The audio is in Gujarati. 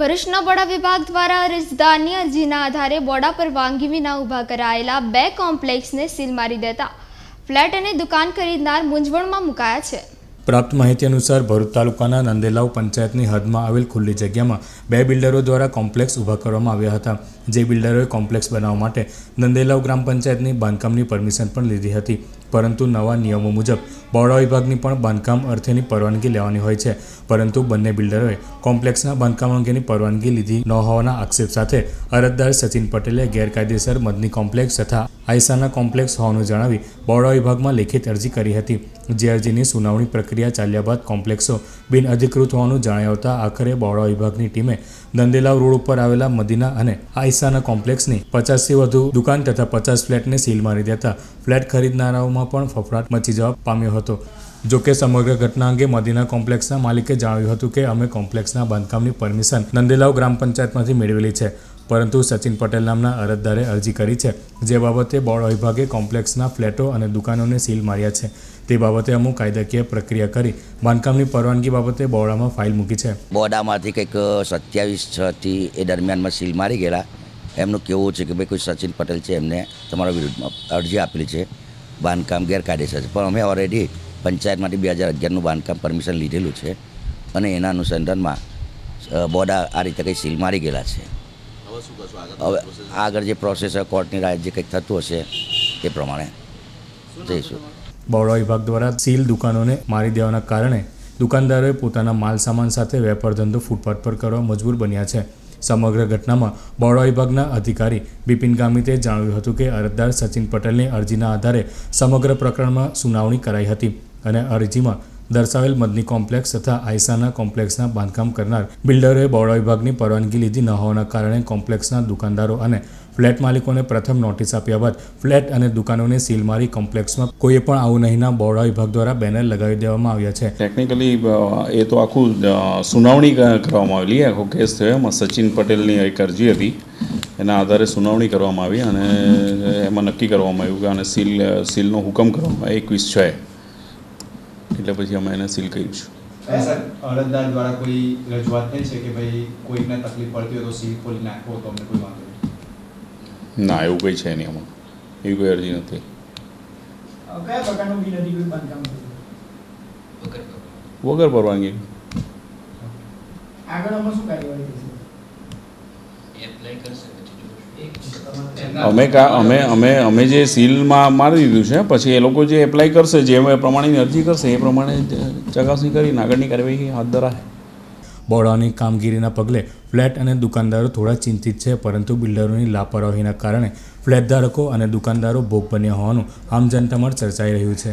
ભરૂચના બોડા વિભાગ દ્વારા અરજદારની અરજીના આધારે બોડા પર વાંગી વિના ઊભા કરાયેલા બે કોમ્પ્લેક્સને સીલ મારી દેતા ફ્લેટ અને દુકાન ખરીદનાર મૂંઝવણમાં મુકાયા છે પ્રાપ્ત માહિતી અનુસાર ભરૂચ તાલુકાના નંદેલાવ પંચાયતની હદમાં આવેલ ખુલ્લી જગ્યામાં બે બિલ્ડરો દ્વારા કોમ્પ્લેક્સ ઊભા કરવામાં આવ્યા હતા જે બિલ્ડરોએ કોમ્પ્લેક્સ બનાવવા માટે નંદેલાવ ગ્રામ પંચાયતની બાંધકામની પરમિશન પણ લીધી હતી પરંતુ નવા નિયમો મુજબ બોડા વિભાગની પણ બાંધકામ અર્થેની પરવાનગી લેવાની હોય છે પરંતુ બંને બિલ્ડરોએ કોમ્પ્લેક્સના બાંધકામ અંગેની પરવાનગી લીધી ન હોવાના આક્ષેપ સાથે અરજદાર સચિન પટેલે ગેરકાયદેસર મદની કોમ્પ્લેક્સ તથા આયસાના કોમ્પ્લેક્સ હોવાનું જણાવી બોડા વિભાગમાં લેખિત અરજી કરી હતી જે અરજીની સુનાવણી પ્રક્રિયા પ્રક્રિયા ચાલ્યા બાદ કોમ્પ્લેક્સો બિનઅધિકૃત હોવાનું જણાઈ આવતા આખરે બહોળા વિભાગની ટીમે દંદેલાવ રોડ ઉપર આવેલા મદીના અને આઈસાના કોમ્પ્લેક્સની પચાસથી વધુ દુકાન તથા પચાસ ફ્લેટને સીલ મારી દેતા ફ્લેટ ખરીદનારાઓમાં પણ ફફડાટ મચી જવા પામ્યો હતો જોકે સમગ્ર ઘટના અંગે મદીના કોમ્પ્લેક્સના માલિકે જણાવ્યું હતું કે અમે કોમ્પ્લેક્સના બાંધકામની પરમિશન નંદેલાવ ગ્રામ પંચાયતમાંથી મેળવેલી છે પરંતુ સચિન પટેલ નામના અરજદારે અરજી કરી છે જે બાબતે બોર્ડ વિભાગે કોમ્પ્લેક્સના ફ્લેટો અને દુકાનોને સીલ માર્યા છે તે બાબતે અમુક કાયદાકીય પ્રક્રિયા કરી બાંધકામની પરવાનગી બાબતે બોર્ડામાં ફાઇલ મૂકી છે બોર્ડામાંથી કંઈક સત્યાવીસ છથી એ દરમિયાનમાં સીલ મારી ગયેલા એમનું કેવું છે કે ભાઈ કોઈ સચિન પટેલ છે એમને તમારા વિરુદ્ધમાં અરજી આપેલી છે બાંધકામ ગેરકાયદેસર છે પણ અમે ઓલરેડી પંચાયતમાંથી બે હજાર અગિયારનું બાંધકામ પરમિશન લીધેલું છે અને એના અનુસંધાનમાં બોડા આ રીતે કંઈ સીલ મારી ગયેલા છે હવે આગળ જે પ્રોસેસ કોર્ટની રાહ જે કંઈક થતું હશે તે પ્રમાણે જઈશું બરોડા વિભાગ દ્વારા સીલ દુકાનોને મારી દેવાના કારણે દુકાનદારોએ પોતાના માલ સામાન સાથે વેપાર ધંધો ફૂટપાથ પર કરવા મજબૂર બન્યા છે સમગ્ર ઘટનામાં બરોડા વિભાગના અધિકારી બિપિન ગામિતે જણાવ્યું હતું કે અરજદાર સચિન પટેલની અરજીના આધારે સમગ્ર પ્રકરણમાં સુનાવણી કરાઈ હતી અને અરજીમાં દર્શાવેલ મદની કોમ્પ્લેક્સ તથા આયસાના કોમ્પ્લેક્સના બાંધકામ કરનાર બિલ્ડરોએ બહોળા વિભાગની પરવાનગી લીધી ન હોવાના કારણે કોમ્પ્લેક્સના દુકાનદારો અને ફ્લેટ માલિકોને પ્રથમ નોટિસ આપ્યા બાદ ફ્લેટ અને દુકાનોને સીલ મારી કોમ્પ્લેક્સમાં કોઈ પણ આવું નહીંના બહોળા વિભાગ દ્વારા બેનર લગાવી દેવામાં આવ્યા છે ટેકનિકલી એ તો આખું સુનાવણી કરવામાં આવેલી આખો કેસ થયો એમાં સચિન પટેલની એક અરજી હતી એના આધારે સુનાવણી કરવામાં આવી અને એમાં નક્કી કરવામાં આવ્યું કે આને સીલ સીલનો હુકમ કરવામાં એકવીસ છે એટલે પછી અમે એને સીલ કર્યું છું અરજદાર દ્વારા કોઈ રજૂઆત થઈ છે કે ભાઈ કોઈને તકલીફ પડતી હોય તો સીલ ખોલી નાખો તો અમને કોઈ વાંધો ના એવું કંઈ છે નહીં આમાં એવી કોઈ અરજી નથી વગર પરવાનગી આગળ અમે શું કાર્યવાહી એપ્લાય કરશે અમે કા અમે અમે અમે જે સીલમાં મારી દીધું છે પછી એ લોકો જે એપ્લાય કરશે જે પ્રમાણેની અરજી કરશે એ પ્રમાણે ચકાસણી કરી આગળની કાર્યવાહી હાથ ધરાશે બોડાની કામગીરીના પગલે ફ્લેટ અને દુકાનદારો થોડા ચિંતિત છે પરંતુ બિલ્ડરોની લાપરવાહીના કારણે ફ્લેટ ધારકો અને દુકાનદારો ભોગ બન્યા હોવાનું આમ જનતામાં ચર્ચાઈ રહ્યું છે